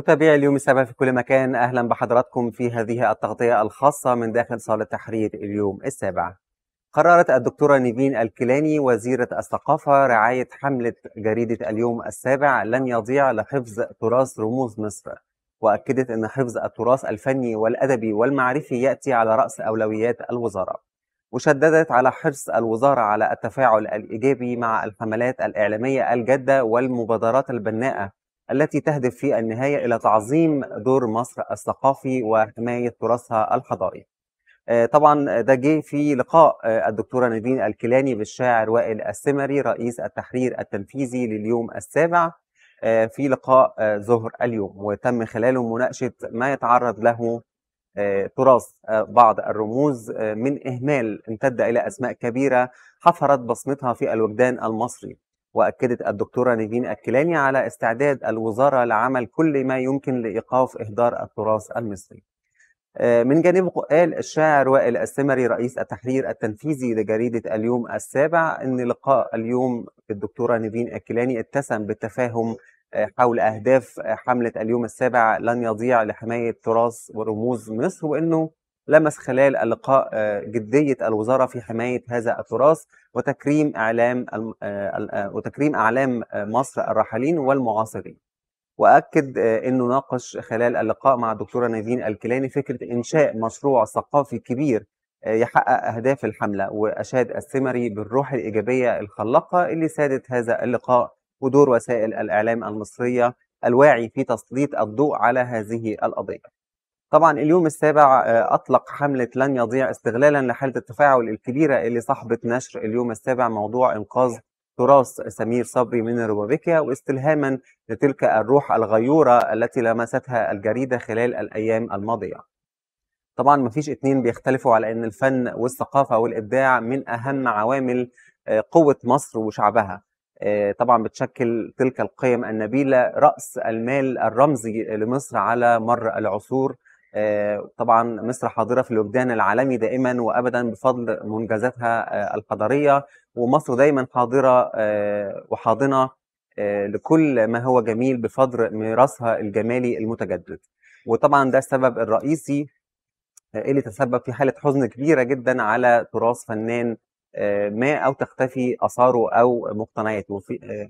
متابعي اليوم السابع في كل مكان اهلا بحضراتكم في هذه التغطيه الخاصه من داخل صاله تحرير اليوم السابع. قررت الدكتوره نيفين الكيلاني وزيره الثقافه رعايه حمله جريده اليوم السابع لن يضيع لحفظ تراث رموز مصر. واكدت ان حفظ التراث الفني والادبي والمعرفي ياتي على راس اولويات الوزاره. وشددت على حرص الوزاره على التفاعل الايجابي مع الحملات الاعلاميه الجاده والمبادرات البناءه التي تهدف في النهاية إلى تعظيم دور مصر الثقافي وحماية تراثها الحضاري آه، طبعا ده جه في لقاء آه، الدكتوره نادين الكيلاني بالشاعر وائل السمري رئيس التحرير التنفيذي لليوم السابع آه، في لقاء ظهر اليوم وتم خلاله مناقشه ما يتعرض له تراث بعض الرموز من اهمال امتد الى اسماء كبيره حفرت بصمتها في الوجدان المصري واكدت الدكتوره نيفين الكيلاني على استعداد الوزاره لعمل كل ما يمكن لايقاف اهدار التراث المصري. آه، من جانبه قال الشاعر وائل السمري رئيس التحرير التنفيذي لجريده اليوم السابع ان لقاء اليوم بالدكتوره نيفين الكيلاني اتسم بالتفاهم آه، حول اهداف حمله اليوم السابع لن يضيع لحمايه تراث ورموز مصر وانه لمس خلال اللقاء آه، جدية الوزارة في حماية هذا التراث وتكريم إعلام آه، آه، وتكريم أعلام مصر الراحلين والمعاصرين وأكد أنه ناقش خلال اللقاء مع الدكتورة نادين الكيلاني فكرة إنشاء مشروع ثقافي كبير يحقق أهداف الحملة وأشاد السمري بالروح الإيجابية الخلاقة اللي سادت هذا اللقاء ودور وسائل الإعلام المصرية الواعي في تسليط الضوء على هذه القضية طبعا اليوم السابع آه، اطلق حمله لن يضيع استغلالا لحاله التفاعل الكبيره اللي صاحبت نشر اليوم السابع موضوع انقاذ تراث سمير صبري من الربابكية واستلهاما لتلك الروح الغيورة التي لمستها الجريدة خلال الأيام الماضية طبعا مفيش اثنين بيختلفوا على أن الفن والثقافة والإبداع من أهم عوامل آه، قوة مصر وشعبها آه، طبعا بتشكل تلك القيم النبيلة رأس المال الرمزي لمصر على مر العصور آه، طبعا مصر حاضرة في الوجدان العالمي دائما وأبدا بفضل منجزاتها الحضارية ومصر دايما حاضرة آه، وحاضنة آه، لكل ما هو جميل بفضل ميراثها الجمالي المتجدد وطبعا ده السبب الرئيسي اللي تسبب في حالة حزن كبيرة جدا على تراث فنان ما أو تختفي آثاره أو مقتنياته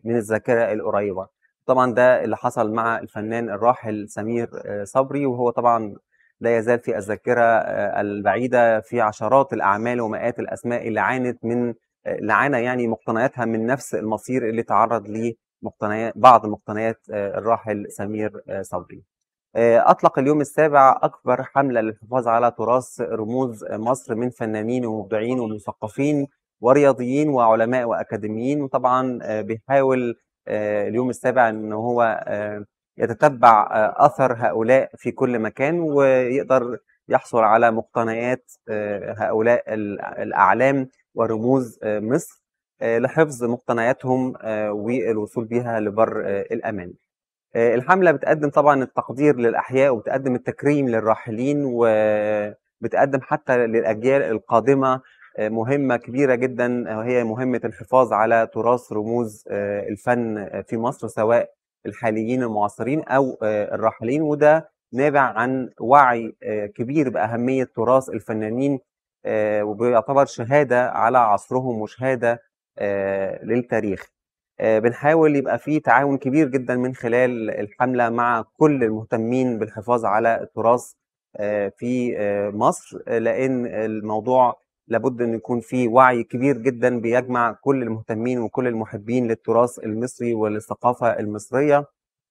من الذاكرة القريبة طبعا ده اللي حصل مع الفنان الراحل سمير صبري وهو طبعا لا يزال في الذاكره آه، البعيده في عشرات الاعمال ومئات الاسماء اللي عانت من لعنه آه، يعني مقتنياتها من نفس المصير اللي تعرض ليه مقتنيات بعض مقتنيات آه، الراحل سمير صبري. اطلق اليوم السابع اكبر حمله للحفاظ على تراث رموز مصر من فنانين ومبدعين ومثقفين ورياضيين وعلماء واكاديميين وطبعا بيحاول اليوم السابع ان هو يتتبع آه، اثر هؤلاء في كل مكان ويقدر يحصل على مقتنيات آه، هؤلاء الاعلام ورموز آه، مصر لحفظ مقتنياتهم والوصول بها لبر الامان. الحمله بتقدم طبعا التقدير للاحياء وبتقدم التكريم للراحلين وبتقدم حتى للاجيال القادمه مهمه كبيره جدا وهي مهمه الحفاظ على تراث رموز الفن في مصر سواء الحاليين المعاصرين او آه، الراحلين وده نابع عن وعي آه، كبير باهميه تراث الفنانين آه، وبيعتبر شهاده على عصرهم وشهاده للتاريخ بنحاول يبقى في تعاون كبير جدا من خلال الحمله مع كل المهتمين بالحفاظ على التراث في مصر لان الموضوع لابد ان يكون في وعي كبير جدا بيجمع كل المهتمين وكل المحبين للتراث المصري وللثقافه المصريه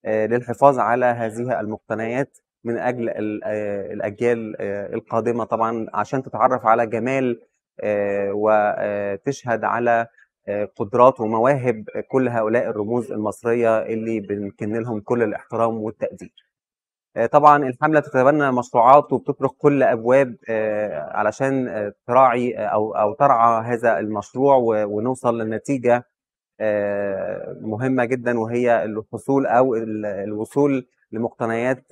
آه، للحفاظ على هذه المقتنيات من اجل آه، الاجيال آه، القادمه طبعا عشان تتعرف على جمال وتشهد على قدرات ومواهب كل هؤلاء الرموز المصريه اللي بنكن لهم كل الاحترام والتقدير آه، طبعا الحمله تتبنى مشروعات وبتطرق كل ابواب آه، علشان آه، تراعي او او ترعى هذا المشروع ونوصل لنتيجه مهمه جدا وهي الحصول او الوصول لمقتنيات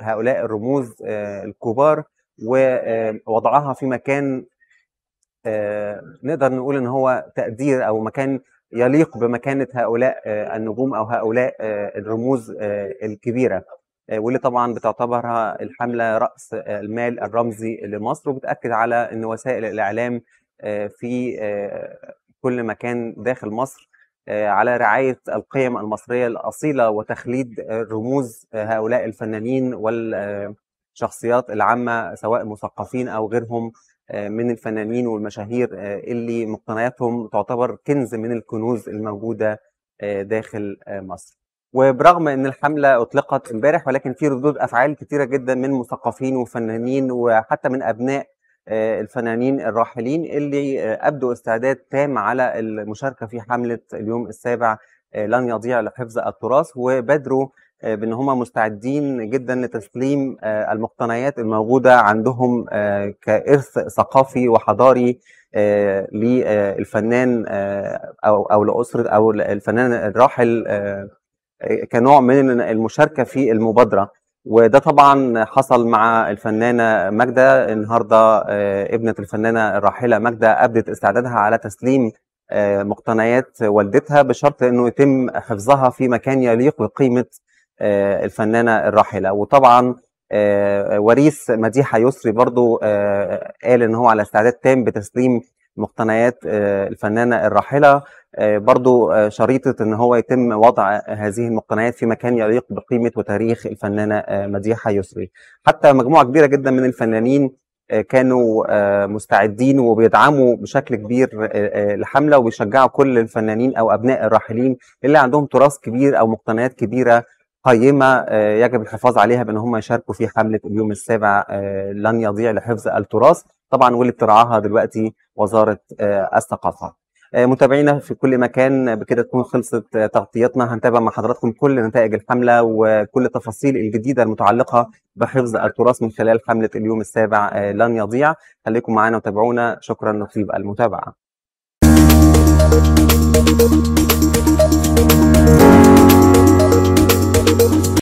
هؤلاء الرموز الكبار ووضعها في مكان نقدر نقول ان هو تقدير او مكان يليق بمكانه هؤلاء النجوم او هؤلاء الرموز الكبيره آه، واللي طبعا بتعتبرها الحمله راس آه، المال الرمزي لمصر وبتاكد على ان وسائل الاعلام آه، في كل مكان داخل مصر على رعايه القيم المصريه الاصيله وتخليد رموز هؤلاء الفنانين والشخصيات العامه سواء مثقفين او غيرهم من الفنانين والمشاهير اللي مقتنياتهم تعتبر كنز من الكنوز الموجوده داخل مصر. وبرغم ان الحمله اطلقت امبارح ولكن في ردود افعال كثيره جدا من مثقفين وفنانين وحتى من ابناء آه، الفنانين الراحلين اللي آه، ابدوا استعداد تام على المشاركه في حمله اليوم السابع آه، لن يضيع لحفظ التراث وبادروا بان هم مستعدين جدا لتسليم المقتنيات الموجوده عندهم كارث ثقافي وحضاري للفنان او او لاسره او الفنان الراحل كنوع من المشاركه في المبادره وده طبعا حصل مع الفنانه ماجده النهارده آه، ابنه الفنانه الراحله ماجده ابدت استعدادها على تسليم آه، مقتنيات والدتها بشرط انه يتم حفظها في مكان يليق بقيمه آه، الفنانه الراحله وطبعا وريث مديحه يسري برضو قال ان هو على استعداد تام بتسليم مقتنيات آه، الفنانه الراحله آه، برضو آه، شريطه ان هو يتم وضع هذه المقتنيات في مكان يليق بقيمه وتاريخ الفنانه مديحه يسري حتى مجموعه كبيره جدا من الفنانين كانوا مستعدين وبيدعموا بشكل كبير الحمله وبيشجعوا كل الفنانين او ابناء الراحلين اللي عندهم تراث كبير او مقتنيات كبيره قيمه يجب الحفاظ عليها بان هم يشاركوا في حمله اليوم السابع لن يضيع لحفظ التراث طبعا واللي بترعاها دلوقتي وزاره آه، الثقافه آه، متابعينا في كل مكان بكده تكون خلصت آه، تغطيتنا هنتابع مع حضراتكم كل نتائج الحملة وكل التفاصيل الجديدة المتعلقة بحفظ التراث من خلال حملة اليوم السابع لن يضيع خليكم معنا وتابعونا شكرا لطيب المتابعة